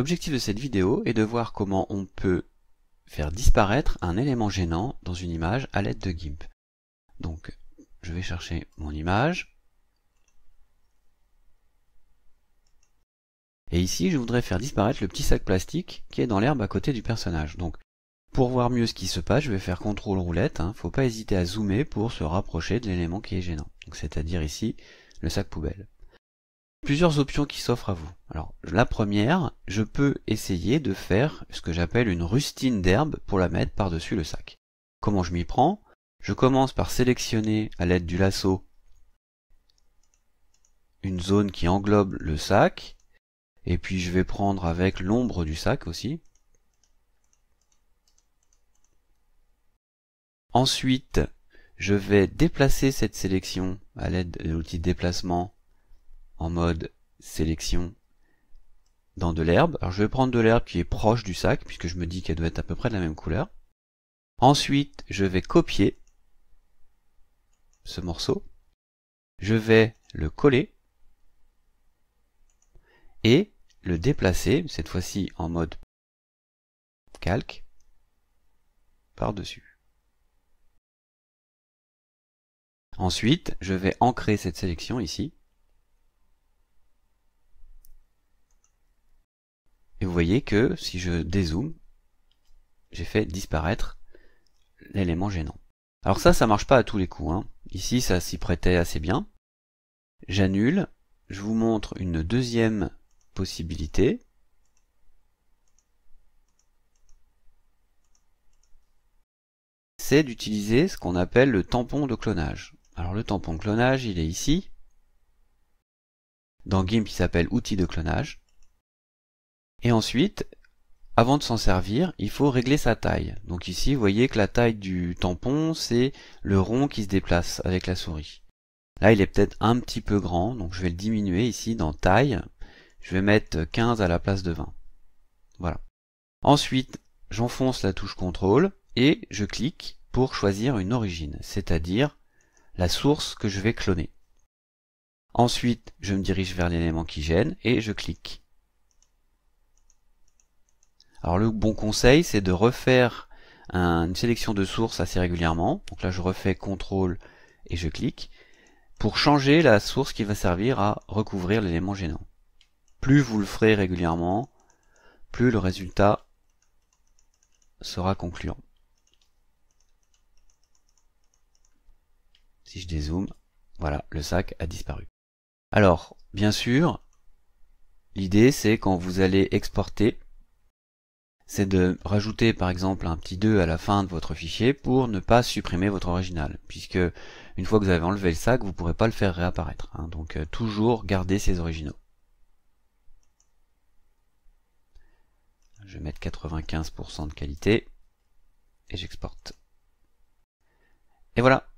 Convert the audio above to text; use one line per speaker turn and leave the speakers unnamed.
L'objectif de cette vidéo est de voir comment on peut faire disparaître un élément gênant dans une image à l'aide de GIMP. Donc, je vais chercher mon image. Et ici, je voudrais faire disparaître le petit sac plastique qui est dans l'herbe à côté du personnage. Donc, pour voir mieux ce qui se passe, je vais faire CTRL roulette. ne hein. Faut pas hésiter à zoomer pour se rapprocher de l'élément qui est gênant. C'est-à-dire ici, le sac poubelle plusieurs options qui s'offrent à vous. Alors la première, je peux essayer de faire ce que j'appelle une rustine d'herbe pour la mettre par-dessus le sac. Comment je m'y prends Je commence par sélectionner à l'aide du lasso une zone qui englobe le sac, et puis je vais prendre avec l'ombre du sac aussi. Ensuite, je vais déplacer cette sélection à l'aide de l'outil déplacement en mode sélection dans de l'herbe. Alors je vais prendre de l'herbe qui est proche du sac, puisque je me dis qu'elle doit être à peu près de la même couleur. Ensuite, je vais copier ce morceau. Je vais le coller et le déplacer, cette fois-ci en mode calque, par-dessus. Ensuite, je vais ancrer cette sélection ici voyez que si je dézoome, j'ai fait disparaître l'élément gênant. Alors ça, ça marche pas à tous les coups. Hein. Ici, ça s'y prêtait assez bien. J'annule. Je vous montre une deuxième possibilité. C'est d'utiliser ce qu'on appelle le tampon de clonage. Alors le tampon de clonage, il est ici. Dans GIMP, il s'appelle outil de clonage. Et ensuite, avant de s'en servir, il faut régler sa taille. Donc ici, vous voyez que la taille du tampon, c'est le rond qui se déplace avec la souris. Là, il est peut-être un petit peu grand, donc je vais le diminuer ici dans taille. Je vais mettre 15 à la place de 20. Voilà. Ensuite, j'enfonce la touche contrôle et je clique pour choisir une origine, c'est-à-dire la source que je vais cloner. Ensuite, je me dirige vers l'élément qui gêne et je clique. Alors le bon conseil, c'est de refaire une sélection de sources assez régulièrement. Donc là, je refais CTRL et je clique pour changer la source qui va servir à recouvrir l'élément gênant. Plus vous le ferez régulièrement, plus le résultat sera concluant. Si je dézoome, voilà, le sac a disparu. Alors, bien sûr, l'idée c'est quand vous allez exporter, c'est de rajouter par exemple un petit 2 à la fin de votre fichier pour ne pas supprimer votre original, puisque une fois que vous avez enlevé le sac, vous ne pourrez pas le faire réapparaître. Hein. donc euh, toujours garder ses originaux. Je vais mettre 95% de qualité et j'exporte. Et voilà,